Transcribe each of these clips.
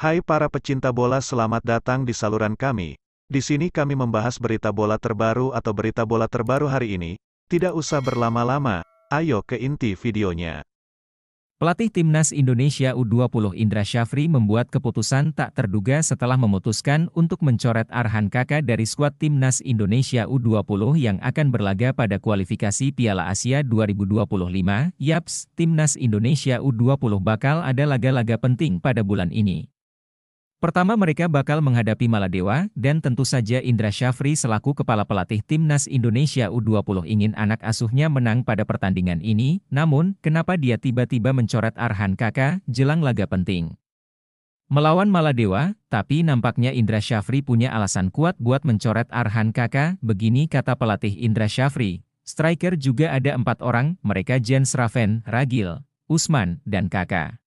Hai para pecinta bola selamat datang di saluran kami. Di sini kami membahas berita bola terbaru atau berita bola terbaru hari ini. Tidak usah berlama-lama, ayo ke inti videonya. Pelatih Timnas Indonesia U20 Indra Syafri membuat keputusan tak terduga setelah memutuskan untuk mencoret Arhan Kakak dari skuad Timnas Indonesia U20 yang akan berlaga pada kualifikasi Piala Asia 2025. Yaps, Timnas Indonesia U20 bakal ada laga-laga penting pada bulan ini. Pertama mereka bakal menghadapi Maladewa dan tentu saja Indra Syafri selaku kepala pelatih Timnas Indonesia U20 ingin anak asuhnya menang pada pertandingan ini, namun kenapa dia tiba-tiba mencoret Arhan Kaka jelang laga penting. Melawan Maladewa, tapi nampaknya Indra Syafri punya alasan kuat buat mencoret Arhan Kaka. begini kata pelatih Indra Syafri. Striker juga ada empat orang, mereka Jens Raven, Ragil, Usman, dan Kaka.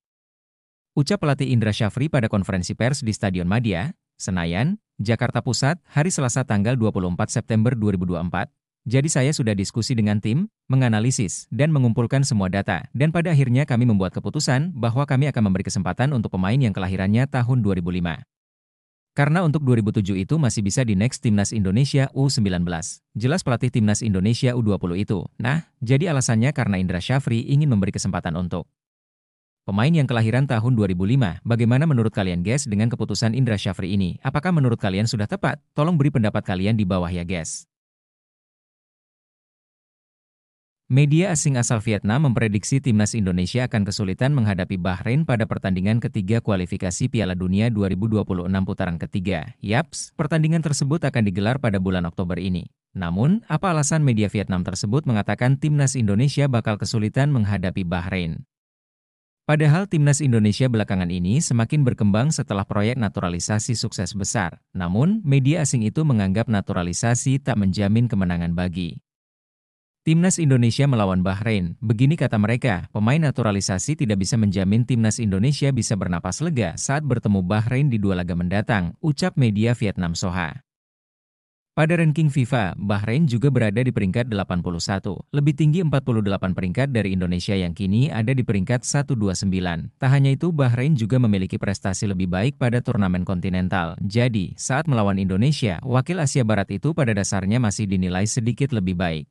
Ucap pelatih Indra Syafri pada konferensi pers di Stadion Madia, Senayan, Jakarta Pusat, hari Selasa tanggal 24 September 2024. Jadi saya sudah diskusi dengan tim, menganalisis, dan mengumpulkan semua data, dan pada akhirnya kami membuat keputusan bahwa kami akan memberi kesempatan untuk pemain yang kelahirannya tahun 2005. Karena untuk 2007 itu masih bisa di next Timnas Indonesia U19. Jelas pelatih Timnas Indonesia U20 itu. Nah, jadi alasannya karena Indra Syafri ingin memberi kesempatan untuk Pemain yang kelahiran tahun 2005, bagaimana menurut kalian guys dengan keputusan Indra Syafri ini? Apakah menurut kalian sudah tepat? Tolong beri pendapat kalian di bawah ya guys. Media asing asal Vietnam memprediksi timnas Indonesia akan kesulitan menghadapi Bahrain pada pertandingan ketiga kualifikasi Piala Dunia 2026 putaran ketiga. Yaps, pertandingan tersebut akan digelar pada bulan Oktober ini. Namun, apa alasan media Vietnam tersebut mengatakan timnas Indonesia bakal kesulitan menghadapi Bahrain? Padahal timnas Indonesia belakangan ini semakin berkembang setelah proyek naturalisasi sukses besar. Namun, media asing itu menganggap naturalisasi tak menjamin kemenangan bagi Timnas Indonesia melawan Bahrain. Begini kata mereka, pemain naturalisasi tidak bisa menjamin timnas Indonesia bisa bernapas lega saat bertemu Bahrain di dua laga mendatang, ucap media Vietnam Soha. Pada ranking FIFA, Bahrain juga berada di peringkat 81, lebih tinggi 48 peringkat dari Indonesia yang kini ada di peringkat 129. Tak hanya itu, Bahrain juga memiliki prestasi lebih baik pada turnamen kontinental. Jadi, saat melawan Indonesia, wakil Asia Barat itu pada dasarnya masih dinilai sedikit lebih baik.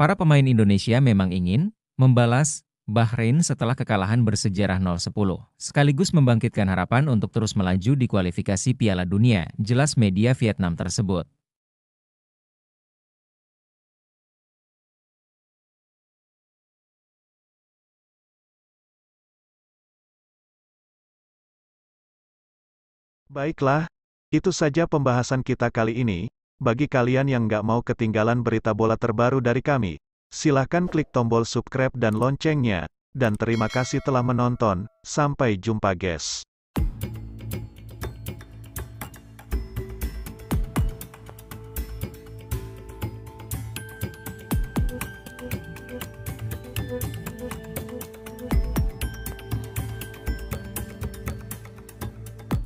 Para pemain Indonesia memang ingin membalas Bahrain setelah kekalahan bersejarah 0-10, sekaligus membangkitkan harapan untuk terus melaju di kualifikasi Piala Dunia, jelas media Vietnam tersebut. Baiklah, itu saja pembahasan kita kali ini. Bagi kalian yang nggak mau ketinggalan berita bola terbaru dari kami, Silahkan klik tombol subscribe dan loncengnya, dan terima kasih telah menonton, sampai jumpa guys.